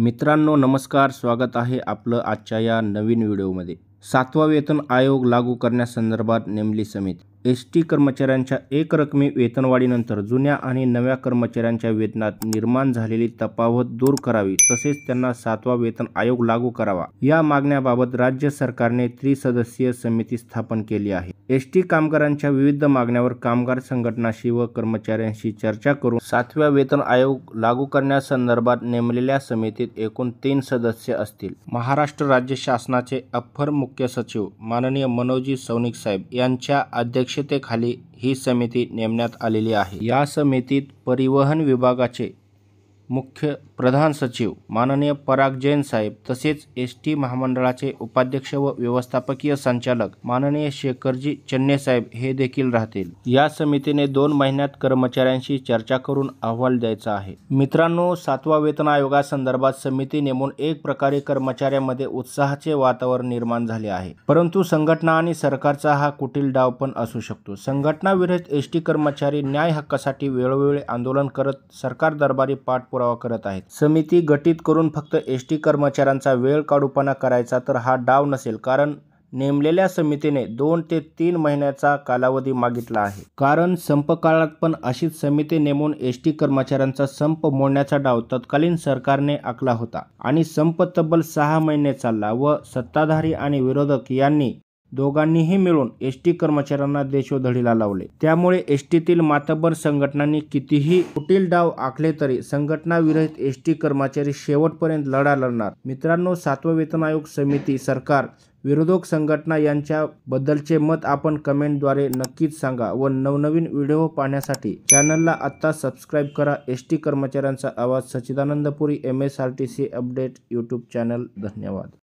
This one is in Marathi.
मित्रांनो नमस्कार स्वागत आहे आपलं आजच्या या नवीन व्हिडिओमध्ये सातवा वेतन आयोग लागू करण्यासंदर्भात नेमली समिती एस टी कर्मचाऱ्यांच्या एकरकमी वेतनवाढीनंतर जुन्या आणि नव्या कर्मचाऱ्यांच्या वेतनात निर्माण झालेली तफावत दूर करावी तसेच त्यांना सातवा वेतन आयोग लागू करावा या मागण्याबाबत राज्य सरकारने त्रिसदस्यीय समिती स्थापन केली आहे एस टी कामगारांच्या विविध मागण्यावर कामगार संघटनाशी व कर्मचाऱ्यांशी चर्चा करून सातव्या वेतन आयोग लागू करण्यासंदर्भात नेमलेल्या समितीत एकूण तीन सदस्य असतील महाराष्ट्र राज्य शासनाचे अप्पर मुख्य सचिव माननीय मनोजी सौनिक साहेब यांच्या अध्यक्ष अध्यक्षतेखाली ही समिती नेमण्यात आलेली आहे या समितीत परिवहन विभागाचे मुख्य प्रधान सचिव माननीय पराग जैन साहेब तसेच एस टी महामंडळाचे उपाध्यक्ष व व्यवस्थापकीय संचालक माननीय शेखरजी चन्ने साहेब हे देखील राहतील या समितीने दोन महिन्यात कर्मचाऱ्यांशी चर्चा करून अहवाल द्यायचा आहे मित्रांनो सातवा वेतन आयोगासंदर्भात समिती नेमून एक प्रकारे कर्मचाऱ्यांमध्ये उत्साहाचे वातावरण निर्माण झाले आहे परंतु संघटना आणि सरकारचा हा कुटील डाव पण असू शकतो संघटना विरहित एस टी कर्मचारी न्याय हक्कासाठी वेळोवेळी आंदोलन करत सरकार दरबारी पाठपुरा पाठपुरावा करत आहेत समिती गठीत करून फक्त एस टी कर्मचाऱ्यांचा वेळ काढूपणा करायचा तर हा डाव नसेल कारण नेमलेल्या समितीने दोन ते तीन महिन्याचा कालावधी मागितला आहे कारण संप काळात पण अशीच समिती नेमून एस टी कर्मचाऱ्यांचा संप मोडण्याचा डाव तत्कालीन सरकारने आखला होता आणि संप तब्बल सहा महिने चालला व सत्ताधारी आणि विरोधक यांनी दोघांनीही मिळून एस टी कर्मचाऱ्यांना देशोधडीला लावले त्यामुळे एस टीतील मातबर संघटनांनी कितीही कुटील डाव आखले तरी संघटनाविरहित एस टी कर्मचारी शेवटपर्यंत लढा लढणार मित्रांनो सातवा वेतन आयोग समिती सरकार विरोधक संघटना यांच्याबद्दलचे मत आपण कमेंटद्वारे नक्कीच सांगा व नवनवीन व्हिडिओ पाहण्यासाठी चॅनलला आत्ता सबस्क्राईब करा एस टी कर्मचाऱ्यांचा आवाज Sachchidanandpuri M S R T C update YouTube channel धन्यवाद